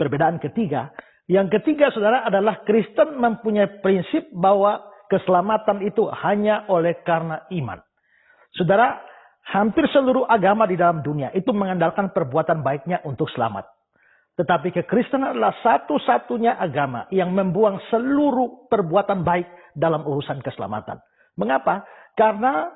Perbedaan ketiga. Yang ketiga saudara adalah Kristen mempunyai prinsip bahwa keselamatan itu hanya oleh karena iman. Saudara, hampir seluruh agama di dalam dunia itu mengandalkan perbuatan baiknya untuk selamat. Tetapi kekristenan adalah satu-satunya agama yang membuang seluruh perbuatan baik dalam urusan keselamatan. Mengapa? Karena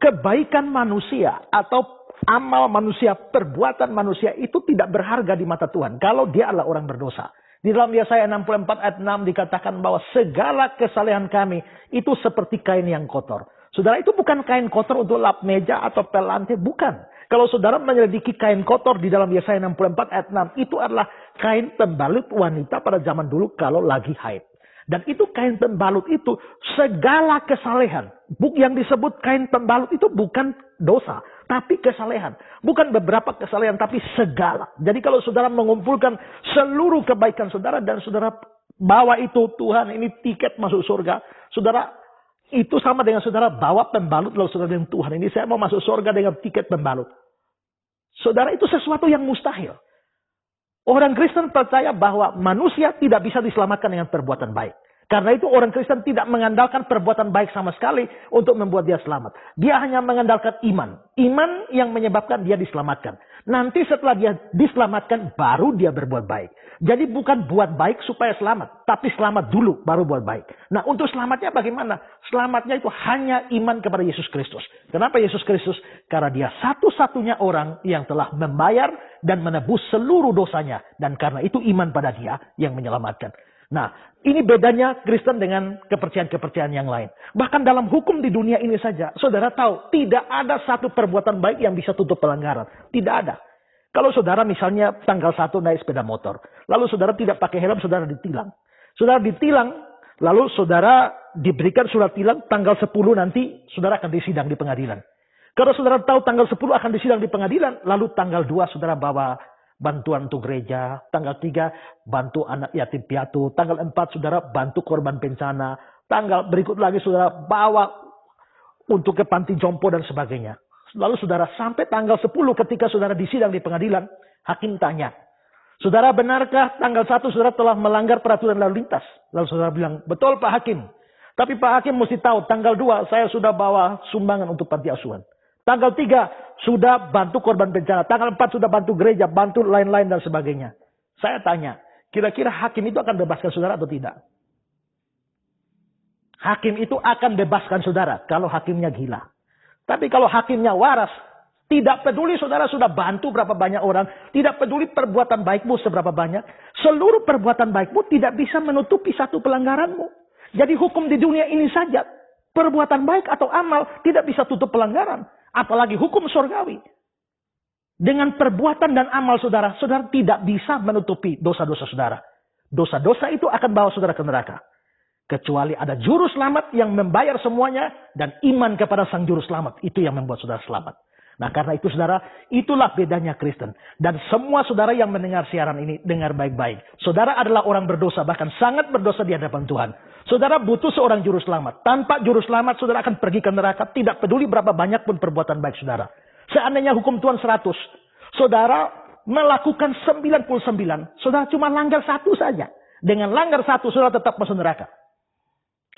kebaikan manusia atau amal manusia, perbuatan manusia itu tidak berharga di mata Tuhan. Kalau dia adalah orang berdosa. Di dalam Yesaya 64 ayat 6 dikatakan bahwa segala kesalahan kami itu seperti kain yang kotor. Saudara itu bukan kain kotor untuk lap meja atau pel lantai, bukan. Kalau saudara menyelidiki kain kotor di dalam Yesaya 64 ayat 6 itu adalah kain pembalut wanita pada zaman dulu kalau lagi haid. Dan itu kain pembalut itu segala kesalahan. Buk Yang disebut kain pembalut itu bukan dosa tapi kesalehan. Bukan beberapa kesalehan, tapi segala. Jadi kalau saudara mengumpulkan seluruh kebaikan saudara dan saudara bawa itu Tuhan ini tiket masuk surga. Saudara itu sama dengan saudara bawa pembalut lalu saudara dengan Tuhan ini saya mau masuk surga dengan tiket pembalut. Saudara itu sesuatu yang mustahil. Orang Kristen percaya bahwa manusia tidak bisa diselamatkan dengan perbuatan baik. Karena itu orang Kristen tidak mengandalkan perbuatan baik sama sekali untuk membuat dia selamat. Dia hanya mengandalkan iman. Iman yang menyebabkan dia diselamatkan. Nanti setelah dia diselamatkan baru dia berbuat baik. Jadi bukan buat baik supaya selamat. Tapi selamat dulu baru buat baik. Nah untuk selamatnya bagaimana? Selamatnya itu hanya iman kepada Yesus Kristus. Kenapa Yesus Kristus? Karena dia satu-satunya orang yang telah membayar dan menebus seluruh dosanya. Dan karena itu iman pada dia yang menyelamatkan. Nah, ini bedanya Kristen dengan kepercayaan-kepercayaan yang lain. Bahkan dalam hukum di dunia ini saja, saudara tahu tidak ada satu perbuatan baik yang bisa tutup pelanggaran. Tidak ada. Kalau saudara misalnya tanggal satu naik sepeda motor, lalu saudara tidak pakai helm, saudara ditilang. Saudara ditilang, lalu saudara diberikan surat tilang tanggal 10 nanti saudara akan disidang di pengadilan. Kalau saudara tahu tanggal 10 akan disidang di pengadilan, lalu tanggal 2 saudara bawa bantuan untuk gereja. Tanggal 3, bantu anak yatim piatu. Tanggal 4, saudara, bantu korban bencana. Tanggal berikut lagi, saudara, bawa untuk ke panti jompo dan sebagainya. Lalu saudara, sampai tanggal 10 ketika saudara disidang di pengadilan, hakim tanya, Saudara benarkah tanggal 1 saudara telah melanggar peraturan lalu lintas? Lalu saudara bilang, betul Pak Hakim. Tapi Pak Hakim mesti tahu tanggal 2 saya sudah bawa sumbangan untuk panti asuhan. Tanggal 3 sudah bantu korban bencana. Tanggal 4 sudah bantu gereja, bantu lain-lain dan sebagainya. Saya tanya, kira-kira hakim itu akan bebaskan saudara atau tidak? Hakim itu akan bebaskan saudara kalau hakimnya gila. Tapi kalau hakimnya waras, tidak peduli saudara sudah bantu berapa banyak orang. Tidak peduli perbuatan baikmu seberapa banyak. Seluruh perbuatan baikmu tidak bisa menutupi satu pelanggaranmu. Jadi hukum di dunia ini saja. Perbuatan baik atau amal tidak bisa tutup pelanggaran apalagi hukum surgawi. Dengan perbuatan dan amal saudara, saudara tidak bisa menutupi dosa-dosa saudara. Dosa-dosa itu akan bawa saudara ke neraka. Kecuali ada juru selamat yang membayar semuanya dan iman kepada sang juru selamat. Itu yang membuat saudara selamat. Nah karena itu saudara, itulah bedanya Kristen. Dan semua saudara yang mendengar siaran ini, dengar baik-baik. Saudara adalah orang berdosa, bahkan sangat berdosa di hadapan Tuhan. Saudara butuh seorang juru selamat. Tanpa juru selamat, saudara akan pergi ke neraka. Tidak peduli berapa banyak pun perbuatan baik saudara. Seandainya hukum Tuhan 100. Saudara melakukan 99. Saudara cuma langgar satu saja. Dengan langgar satu, saudara tetap masuk neraka.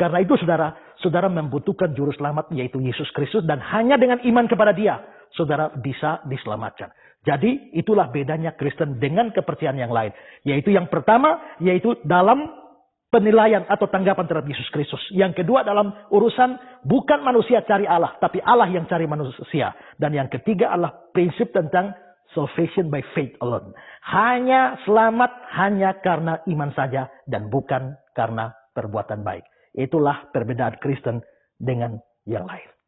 Karena itu saudara, saudara membutuhkan juru selamat yaitu Yesus Kristus. Dan hanya dengan iman kepada dia, saudara bisa diselamatkan. Jadi itulah bedanya Kristen dengan kepercayaan yang lain. Yaitu yang pertama, yaitu dalam penilaian atau tanggapan terhadap Yesus Kristus. Yang kedua dalam urusan bukan manusia cari Allah, tapi Allah yang cari manusia. Dan yang ketiga adalah prinsip tentang salvation by faith alone. Hanya selamat hanya karena iman saja dan bukan karena perbuatan baik. Itulah perbedaan Kristen dengan yang lain.